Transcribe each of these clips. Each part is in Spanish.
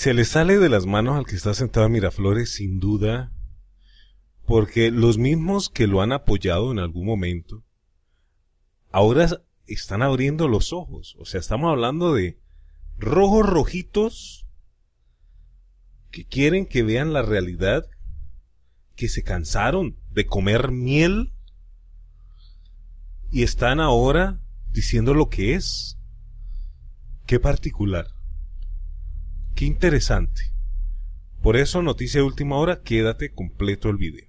se le sale de las manos al que está sentado Miraflores, sin duda, porque los mismos que lo han apoyado en algún momento, ahora están abriendo los ojos. O sea, estamos hablando de rojos rojitos que quieren que vean la realidad, que se cansaron de comer miel y están ahora diciendo lo que es. Qué particular. Qué interesante. Por eso, noticia de última hora, quédate completo el video.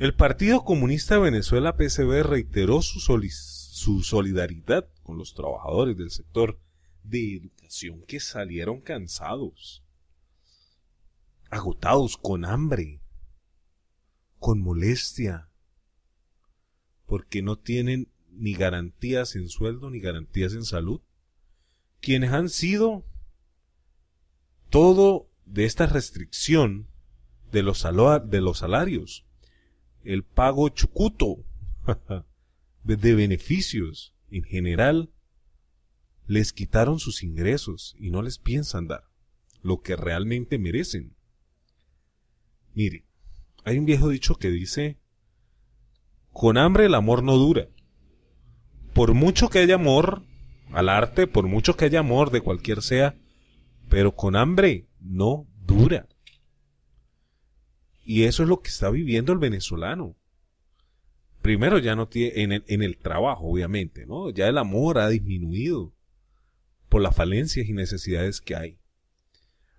El Partido Comunista de Venezuela PCB reiteró su, su solidaridad con los trabajadores del sector de educación que salieron cansados, agotados con hambre, con molestia, porque no tienen ni garantías en sueldo ni garantías en salud, quienes han sido todo de esta restricción de los, salarios, el pago chucuto de beneficios en general, les quitaron sus ingresos y no les piensan dar lo que realmente merecen. Mire, hay un viejo dicho que dice, con hambre el amor no dura. Por mucho que haya amor al arte, por mucho que haya amor de cualquier sea, pero con hambre no dura. Y eso es lo que está viviendo el venezolano. Primero ya no tiene, en el, trabajo obviamente, ¿no? Ya el amor ha disminuido por las falencias y necesidades que hay.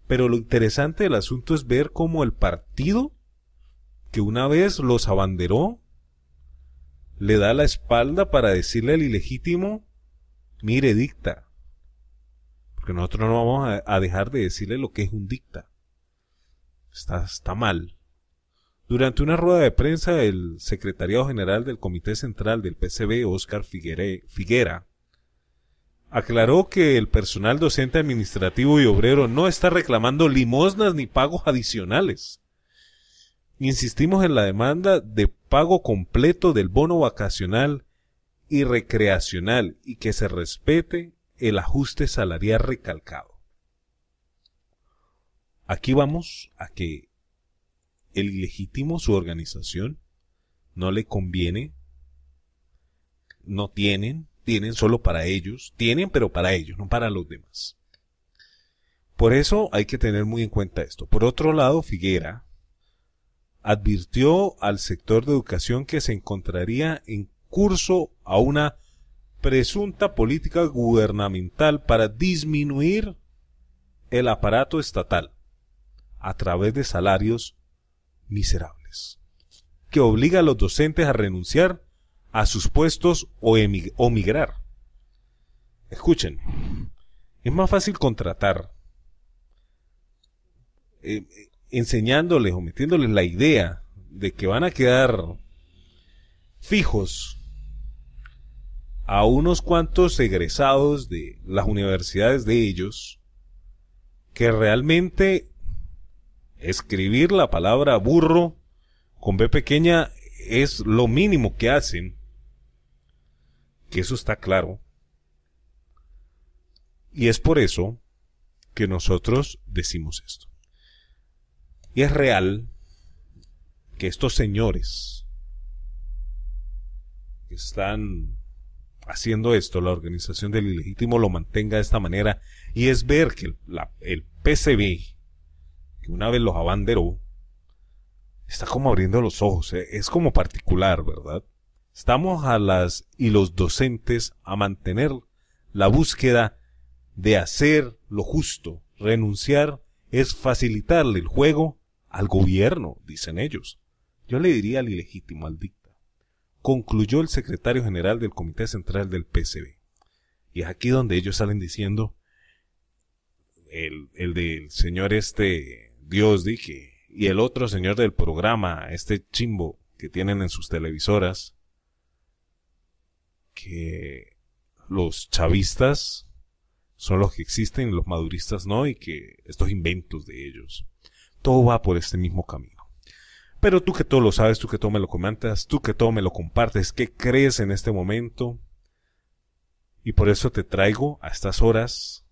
Pero lo interesante del asunto es ver cómo el partido que una vez los abanderó le da la espalda para decirle al ilegítimo, mire, dicta, nosotros no vamos a, dejar de decirle lo que es un dicta. Está, está mal. Durante una rueda de prensa, el secretario general del Comité Central del PCB, Óscar Figuera, aclaró que el personal docente administrativo y obrero no está reclamando limosnas ni pagos adicionales. Insistimos en la demanda de pago completo del bono vacacional y recreacional y que se respete el ajuste salarial recalcado. Aquí vamos a que el ilegítimo, su organización, no le conviene, no tienen, tienen solo para ellos, tienen pero para ellos, no para los demás. Por eso hay que tener muy en cuenta esto. Por otro lado, Figuera advirtió al sector de educación que se encontraría en curso a una presunta política gubernamental para disminuir el aparato estatal a través de salarios miserables, que obliga a los docentes a renunciar a sus puestos o, emigrar migrar. Escuchen, es más fácil contratar eh, enseñándoles o metiéndoles la idea de que van a quedar fijos a unos cuantos egresados de las universidades de ellos que realmente escribir la palabra burro con B pequeña es lo mínimo que hacen, que eso está claro. Y es por eso que nosotros decimos esto. Y es real que estos señores que están haciendo esto, la organización del ilegítimo lo mantenga de esta manera, y es ver que el, PCB, que una vez los abanderó, está como abriendo los ojos, eh, es como particular, ¿verdad? Estamos a las y los docentes a mantener la búsqueda de hacer lo justo, renunciar es facilitarle el juego al gobierno, dicen ellos. Yo le diría al ilegítimo, al, dictador, concluyó el secretario general del Comité Central del PCB. Y es aquí donde ellos salen diciendo, el, el del señor este Dios dije, y el otro señor del programa, este chimbo que tienen en sus televisoras, que los chavistas son los que existen y los maduristas no, y que estos inventos de ellos, todo va por este mismo camino. Pero tú que todo lo sabes, tú que todo me lo comentas, tú que todo me lo compartes, ¿qué crees en este momento? Y por eso te traigo a estas horas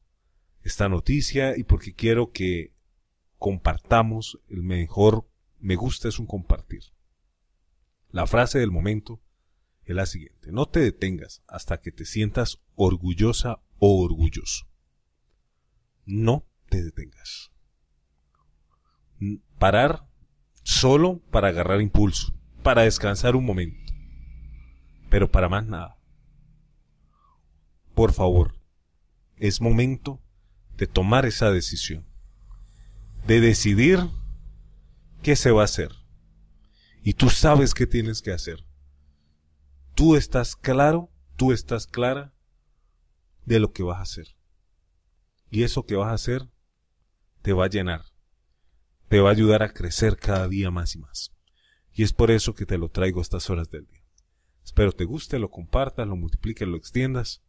esta noticia y porque quiero que compartamos el mejor me gusta es un compartir. La frase del momento es la siguiente. No te detengas hasta que te sientas orgullosa o orgulloso. No te detengas. Parar solo para agarrar impulso, para descansar un momento, pero para más nada. Por favor, es momento de tomar esa decisión, de decidir qué se va a hacer. Y tú sabes qué tienes que hacer. Tú estás claro, tú estás clara de lo que vas a hacer. Y eso que vas a hacer te va a llenar te va a ayudar a crecer cada día más y más. Y es por eso que te lo traigo a estas horas del día. Espero te guste, lo compartas, lo multipliques, lo extiendas.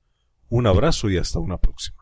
Un abrazo y hasta una próxima.